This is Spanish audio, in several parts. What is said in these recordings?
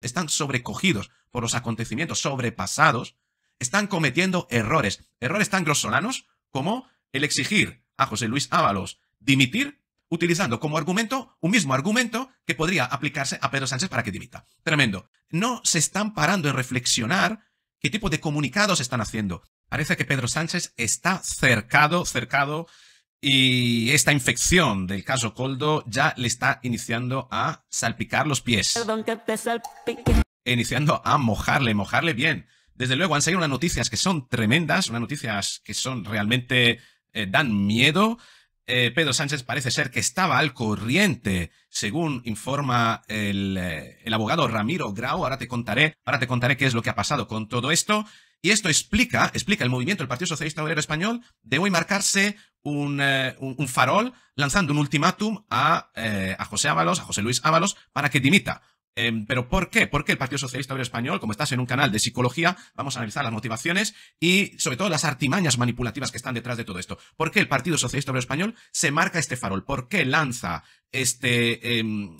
están sobrecogidos por los acontecimientos sobrepasados, están cometiendo errores, errores tan grosolanos como el exigir a José Luis Ábalos dimitir utilizando como argumento un mismo argumento que podría aplicarse a Pedro Sánchez para que dimita. Tremendo. No se están parando en reflexionar qué tipo de comunicados están haciendo. Parece que Pedro Sánchez está cercado, cercado y esta infección del caso Coldo ya le está iniciando a salpicar los pies. Iniciando a mojarle, mojarle bien. Desde luego han salido unas noticias que son tremendas, unas noticias que son realmente eh, dan miedo. Eh, Pedro Sánchez parece ser que estaba al corriente, según informa el, eh, el, abogado Ramiro Grau. Ahora te contaré, ahora te contaré qué es lo que ha pasado con todo esto. Y esto explica, explica el movimiento del Partido Socialista Obrero Español de hoy marcarse eh, un, un, farol lanzando un ultimátum a, eh, a José Ábalos, a José Luis Ábalos, para que dimita. Em, ¿Pero por qué? Porque el Partido Socialista Obrero Español, como estás en un canal de psicología, vamos a analizar las motivaciones y sobre todo las artimañas manipulativas que están detrás de todo esto. ¿Por qué el Partido Socialista Obrero Español se marca este farol? ¿Por qué lanza este, em,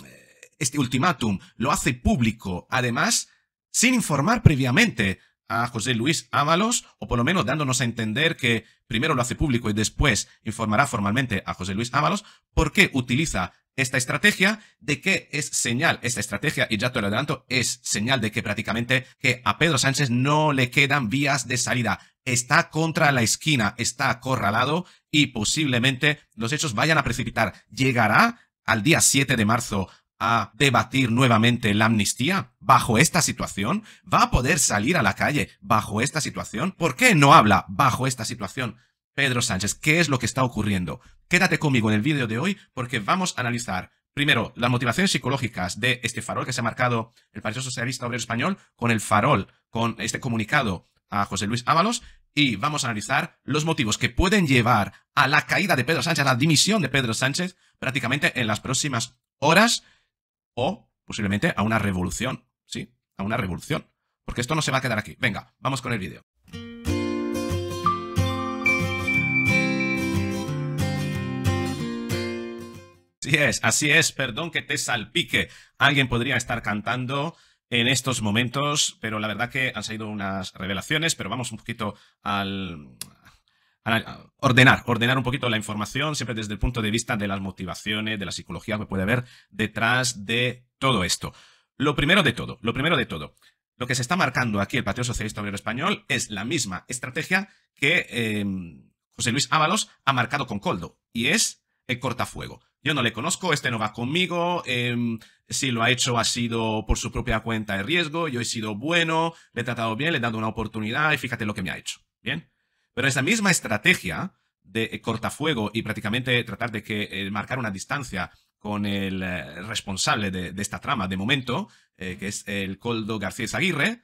este ultimátum? Lo hace público, además, sin informar previamente a José Luis Ábalos, o por lo menos dándonos a entender que primero lo hace público y después informará formalmente a José Luis Ábalos, por qué utiliza esta estrategia, de qué es señal esta estrategia, y ya te lo adelanto, es señal de que prácticamente que a Pedro Sánchez no le quedan vías de salida. Está contra la esquina, está acorralado y posiblemente los hechos vayan a precipitar. Llegará al día 7 de marzo a debatir nuevamente la amnistía bajo esta situación? ¿Va a poder salir a la calle bajo esta situación? ¿Por qué no habla bajo esta situación? Pedro Sánchez, ¿qué es lo que está ocurriendo? Quédate conmigo en el vídeo de hoy porque vamos a analizar primero las motivaciones psicológicas de este farol que se ha marcado el Partido Socialista Obrero Español con el farol, con este comunicado a José Luis Ábalos y vamos a analizar los motivos que pueden llevar a la caída de Pedro Sánchez, a la dimisión de Pedro Sánchez prácticamente en las próximas horas o posiblemente a una revolución, ¿sí? A una revolución. Porque esto no se va a quedar aquí. Venga, vamos con el vídeo. Así es, así es, perdón que te salpique. Alguien podría estar cantando en estos momentos, pero la verdad que han salido unas revelaciones, pero vamos un poquito al, ordenar, ordenar un poquito la información, siempre desde el punto de vista de las motivaciones, de la psicología que puede haber detrás de todo esto. Lo primero de todo, lo primero de todo, lo que se está marcando aquí el Partido Socialista Obrero Español es la misma estrategia que em, José Luis Ábalos ha marcado con Coldo, y es el cortafuego. Yo no le conozco, este no va conmigo, em, si lo ha hecho ha sido por su propia cuenta de riesgo, yo he sido bueno, le he tratado bien, le he dado una oportunidad y fíjate lo que me ha hecho. Bien, pero esa misma estrategia de eh, cortafuego y prácticamente tratar de que, eh, marcar una distancia con el eh, responsable de, esta trama de momento, que es el Coldo García Aguirre,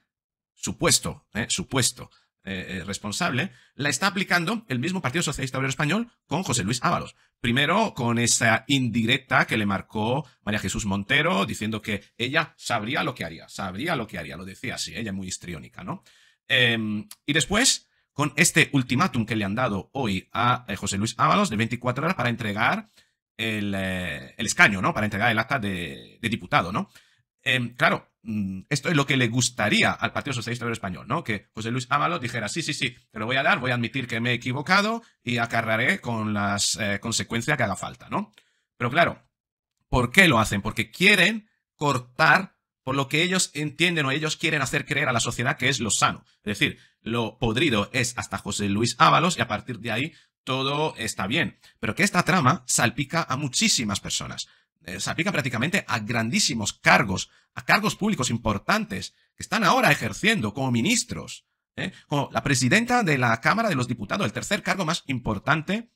supuesto, supuesto responsable, la está aplicando el mismo Partido Socialista Obrero Español con José Luis Ábalos. Primero con esa indirecta que le marcó María Jesús Montero, diciendo que ella sabría lo que haría, sabría lo que haría, lo decía así, ella muy histriónica, ¿no? Em, y después con este ultimátum que le han dado hoy a eh, José Luis Ábalos de 24 horas para entregar eh, el, escaño, ¿no? Para entregar el acta de, diputado, ¿no? Em, claro, mm, esto es lo que le gustaría al Partido Socialista Español, ¿no? Que José Luis Ábalos dijera, sí, sí, sí, te lo voy a dar, voy a admitir que me he equivocado y acarraré con las eh, consecuencias que haga falta, ¿no? Pero claro, ¿por qué lo hacen? Porque quieren cortar por lo que ellos entienden o ellos quieren hacer creer a la sociedad que es lo sano. Es decir, lo podrido es hasta José Luis Ábalos y a partir de ahí todo está bien. Pero que esta trama salpica a muchísimas personas. Eh, salpica prácticamente a grandísimos cargos, a cargos públicos importantes que están ahora ejerciendo como ministros. ¿eh? Como la presidenta de la Cámara de los Diputados, el tercer cargo más importante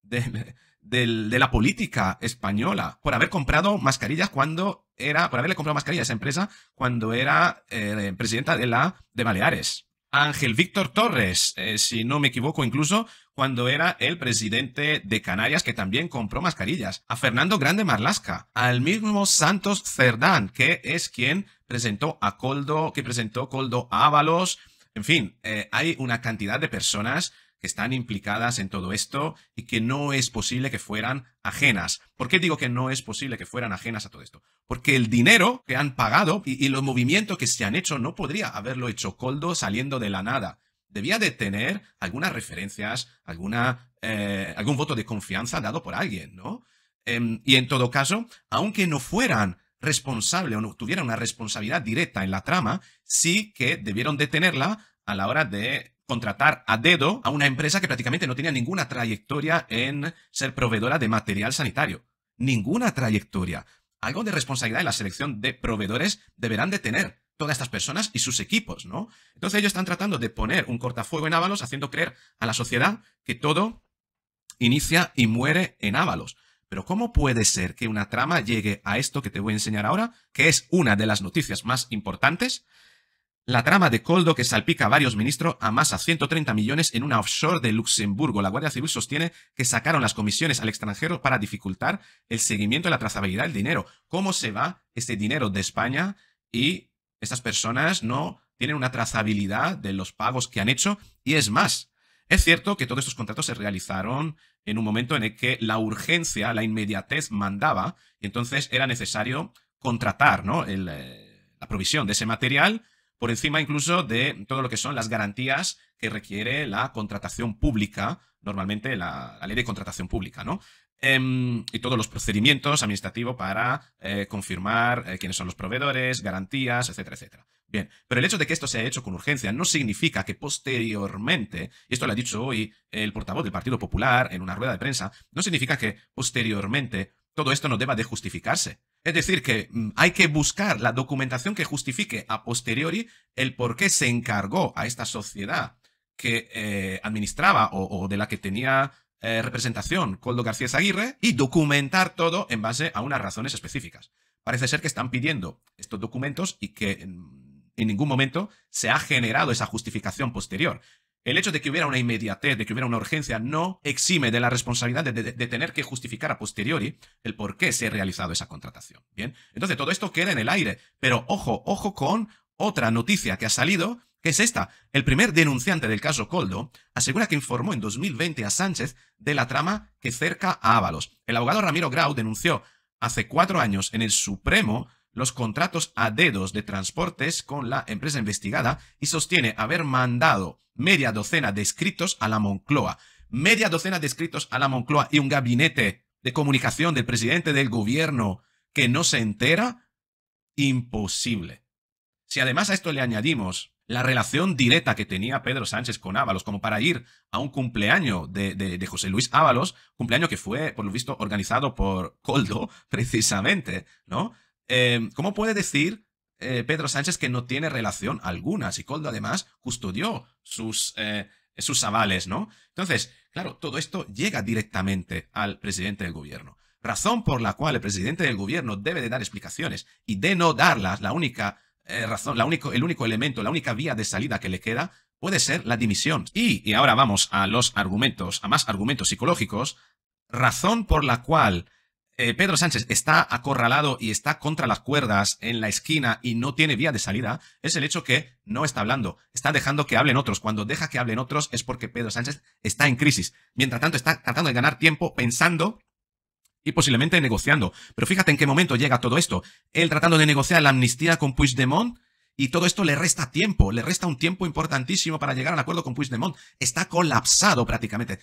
de, de la política española por haber comprado mascarillas cuando era, por haberle comprado mascarillas a esa empresa cuando era eh, presidenta de la de Baleares. Ángel Víctor Torres, eh, si no me equivoco, incluso cuando era el presidente de Canarias, que también compró mascarillas. A Fernando Grande Marlasca, al mismo Santos Cerdán, que es quien presentó a Coldo, que presentó Coldo Ábalos. En fin, eh, hay una cantidad de personas que están implicadas en todo esto y que no es posible que fueran ajenas. ¿Por qué digo que no es posible que fueran ajenas a todo esto? Porque el dinero que han pagado y, los movimientos que se han hecho no podría haberlo hecho Coldo saliendo de la nada. Debía de tener algunas referencias, alguna, eh, algún voto de confianza dado por alguien, ¿no? Em, y en todo caso, aunque no fueran responsables o no tuvieran una responsabilidad directa en la trama, sí que debieron detenerla a la hora de contratar a dedo a una empresa que prácticamente no tenía ninguna trayectoria en ser proveedora de material sanitario. Ninguna trayectoria. Algo de responsabilidad en la selección de proveedores deberán de tener todas estas personas y sus equipos, ¿no? Entonces ellos están tratando de poner un cortafuego en Ávalos, haciendo creer a la sociedad que todo inicia y muere en Ávalos. Pero ¿cómo puede ser que una trama llegue a esto que te voy a enseñar ahora, que es una de las noticias más importantes? La trama de Coldo que salpica a varios ministros amasa 130 millones en una offshore de Luxemburgo. La Guardia Civil sostiene que sacaron las comisiones al extranjero para dificultar el seguimiento y la trazabilidad del dinero. ¿Cómo se va este dinero de España y estas personas no tienen una trazabilidad de los pagos que han hecho? Y es más, es cierto que todos estos contratos se realizaron en un momento en el que la urgencia, la inmediatez mandaba y entonces era necesario contratar ¿no? Eh, la provisión de ese material por encima incluso de todo lo que son las garantías que requiere la contratación pública, normalmente la, ley de contratación pública, ¿no? Em, y todos los procedimientos administrativos para eh, confirmar eh, quiénes son los proveedores, garantías, etcétera, etcétera. Bien, pero el hecho de que esto se haya hecho con urgencia no significa que posteriormente, y esto lo ha dicho hoy el portavoz del Partido Popular en una rueda de prensa, no significa que posteriormente todo esto no deba de justificarse. Es decir, que mm, hay que buscar la documentación que justifique a posteriori el por qué se encargó a esta sociedad que eh, administraba o, de la que tenía eh, representación Coldo García Aguirre y documentar todo en base a unas razones específicas. Parece ser que están pidiendo estos documentos y que mm, en ningún momento se ha generado esa justificación posterior. El hecho de que hubiera una inmediatez, de que hubiera una urgencia, no exime de la responsabilidad de, tener que justificar a posteriori el por qué se ha realizado esa contratación. Bien, entonces todo esto queda en el aire, pero ojo, ojo con otra noticia que ha salido, que es esta. El primer denunciante del caso Coldo asegura que informó en 2020 a Sánchez de la trama que cerca a Ábalos. El abogado Ramiro Grau denunció hace cuatro años en el Supremo los contratos a dedos de transportes con la empresa investigada y sostiene haber mandado media docena de escritos a la Moncloa. Media docena de escritos a la Moncloa y un gabinete de comunicación del presidente del gobierno que no se entera, imposible. Si además a esto le añadimos la relación directa que tenía Pedro Sánchez con Ábalos, como para ir a un cumpleaños de, de, José Luis Ábalos, cumpleaños que fue, por lo visto, organizado por Coldo, precisamente, ¿no? Eh, ¿Cómo puede decir eh, Pedro Sánchez que no tiene relación alguna? Si Coldo además custodió sus, eh, sus avales, ¿no? Entonces, claro, todo esto llega directamente al presidente del gobierno. Razón por la cual el presidente del gobierno debe de dar explicaciones y de no darlas, la única razón, la único, el único elemento, la única vía de salida que le queda puede ser la dimisión. Y, y ahora vamos a los argumentos, a más argumentos psicológicos, razón por la cual eh, Pedro Sánchez está acorralado y está contra las cuerdas en la esquina y no tiene vía de salida, es el hecho que no está hablando, está dejando que hablen otros. Cuando deja que hablen otros es porque Pedro Sánchez está en crisis. Mientras tanto, está tratando de ganar tiempo pensando y posiblemente negociando. Pero fíjate en qué momento llega todo esto. Él tratando de negociar la amnistía con Puigdemont y todo esto le resta tiempo, le resta un tiempo importantísimo para llegar al acuerdo con Puigdemont. Está colapsado prácticamente.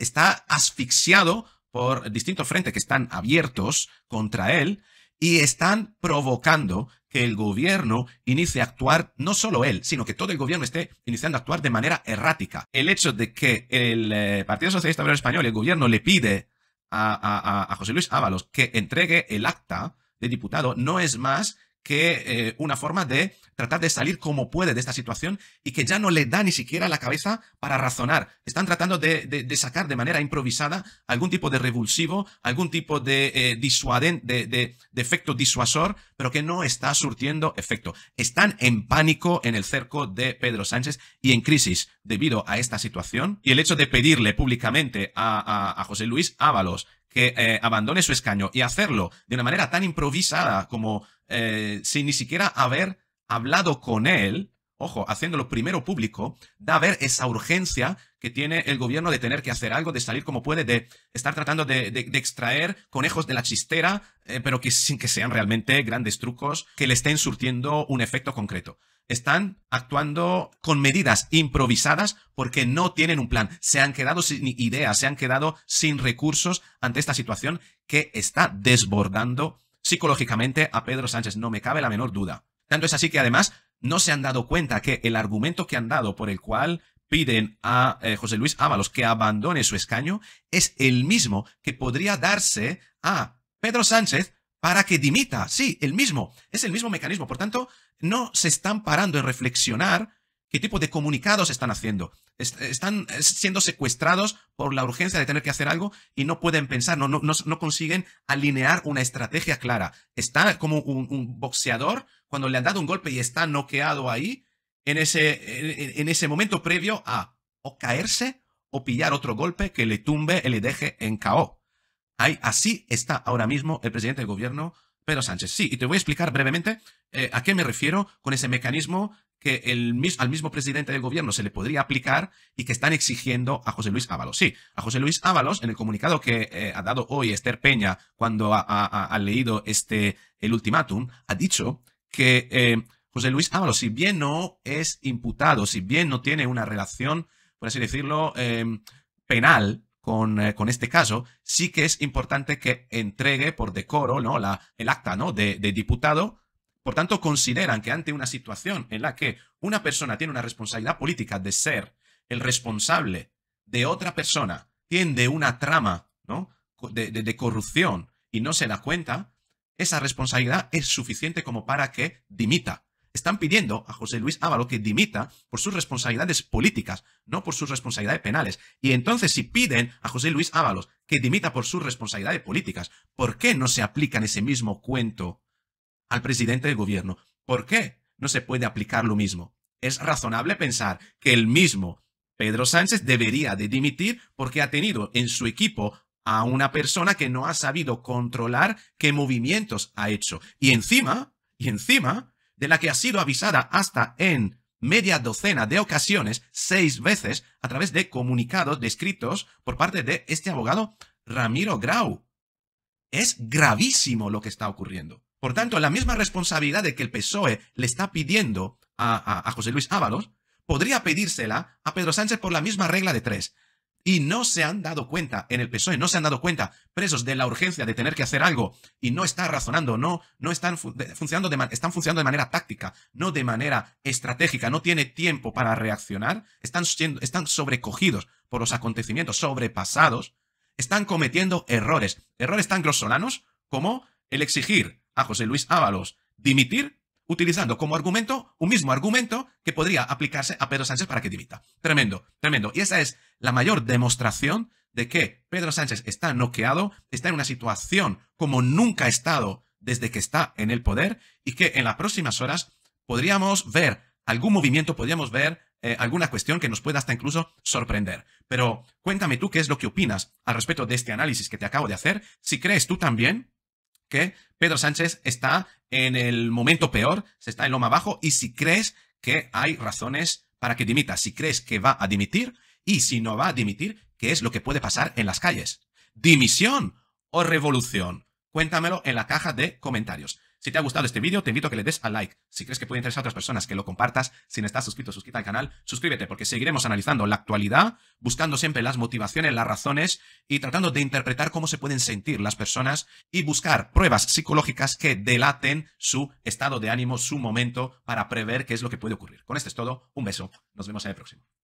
está asfixiado por distintos frentes que están abiertos contra él y están provocando que el gobierno inicie a actuar, no solo él, sino que todo el gobierno esté iniciando a actuar de manera errática. El hecho de que el eh, Partido Socialista Obrero Español, el gobierno, le pide a, a José Luis Ábalos que entregue el acta de diputado no es más que eh, una forma de tratar de salir como puede de esta situación y que ya no le da ni siquiera la cabeza para razonar. Están tratando de, sacar de manera improvisada algún tipo de revulsivo, algún tipo eh, de, de, efecto disuasor, pero que no está surtiendo efecto. Están en pánico en el cerco de Pedro Sánchez y en crisis debido a esta situación y el hecho de pedirle públicamente a, José Luis Ábalos que eh, abandone su escaño y hacerlo de una manera tan improvisada como eh, sin ni siquiera haber hablado con él, ojo, haciéndolo primero público, da a ver esa urgencia que tiene el gobierno de tener que hacer algo, de salir como puede, de estar tratando de, extraer conejos de la chistera, eh, pero que sin que sean realmente grandes trucos que le estén surtiendo un efecto concreto. Están actuando con medidas improvisadas porque no tienen un plan. Se han quedado sin ideas, se han quedado sin recursos ante esta situación que está desbordando Psicológicamente a Pedro Sánchez no me cabe la menor duda. Tanto es así que además no se han dado cuenta que el argumento que han dado por el cual piden a eh, José Luis Ábalos que abandone su escaño es el mismo que podría darse a Pedro Sánchez para que dimita. Sí, el mismo. Es el mismo mecanismo. Por tanto, no se están parando en reflexionar ¿Qué tipo de comunicados están haciendo? Están siendo secuestrados por la urgencia de tener que hacer algo y no pueden pensar, no, no, no consiguen alinear una estrategia clara. Está como un, boxeador cuando le han dado un golpe y está noqueado ahí en ese, en, ese momento previo a o caerse o pillar otro golpe que le tumbe y le deje en KO. Ahí, así está ahora mismo el presidente del gobierno Pedro Sánchez. Sí, y te voy a explicar brevemente eh, a qué me refiero con ese mecanismo que el, al mismo presidente del gobierno se le podría aplicar y que están exigiendo a José Luis Ábalos. Sí, a José Luis Ábalos, en el comunicado que eh, ha dado hoy Esther Peña cuando ha, leído este, el ultimátum, ha dicho que eh, José Luis Ábalos, si bien no es imputado, si bien no tiene una relación, por así decirlo, em, penal con, eh, con, este caso, sí que es importante que entregue por decoro ¿no? La, el acta ¿no? de diputado por tanto, consideran que ante una situación en la que una persona tiene una responsabilidad política de ser el responsable de otra persona, tiene una trama ¿no? de, corrupción y no se da cuenta, esa responsabilidad es suficiente como para que dimita. Están pidiendo a José Luis Ábalos que dimita por sus responsabilidades políticas, no por sus responsabilidades penales. Y entonces, si piden a José Luis Ábalos que dimita por sus responsabilidades políticas, ¿por qué no se aplican ese mismo cuento al presidente del gobierno. ¿Por qué no se puede aplicar lo mismo? Es razonable pensar que el mismo Pedro Sánchez debería de dimitir porque ha tenido en su equipo a una persona que no ha sabido controlar qué movimientos ha hecho. Y encima, y encima, de la que ha sido avisada hasta en media docena de ocasiones, seis veces, a través de comunicados descritos por parte de este abogado Ramiro Grau. Es gravísimo lo que está ocurriendo. Por tanto, la misma responsabilidad de que el PSOE le está pidiendo a, José Luis Ábalos, podría pedírsela a Pedro Sánchez por la misma regla de tres. Y no se han dado cuenta en el PSOE, no se han dado cuenta presos de la urgencia de tener que hacer algo y no está razonando, no, no están, funcionando de están funcionando de manera táctica, no de manera estratégica, no tiene tiempo para reaccionar, están, están sobrecogidos por los acontecimientos, sobrepasados, están cometiendo errores, errores tan grosolanos como el exigir a José Luis Ábalos dimitir utilizando como argumento un mismo argumento que podría aplicarse a Pedro Sánchez para que dimita. Tremendo, tremendo. Y esa es la mayor demostración de que Pedro Sánchez está noqueado, está en una situación como nunca ha estado desde que está en el poder y que en las próximas horas podríamos ver algún movimiento, podríamos ver eh, alguna cuestión que nos pueda hasta incluso sorprender. Pero cuéntame tú qué es lo que opinas al respecto de este análisis que te acabo de hacer, si crees tú también que Pedro Sánchez está en el momento peor, se está en lo más bajo, y si crees que hay razones para que dimita, si crees que va a dimitir y si no va a dimitir, qué es lo que puede pasar en las calles. ¿Dimisión o revolución? Cuéntamelo en la caja de comentarios. Si te ha gustado este vídeo, te invito a que le des a like. Si crees que puede interesar a otras personas, que lo compartas. Si no estás suscrito, suscríbete al canal. Suscríbete porque seguiremos analizando la actualidad, buscando siempre las motivaciones, las razones y tratando de interpretar cómo se pueden sentir las personas y buscar pruebas psicológicas que delaten su estado de ánimo, su momento para prever qué es lo que puede ocurrir. Con esto es todo. Un beso. Nos vemos en el próximo.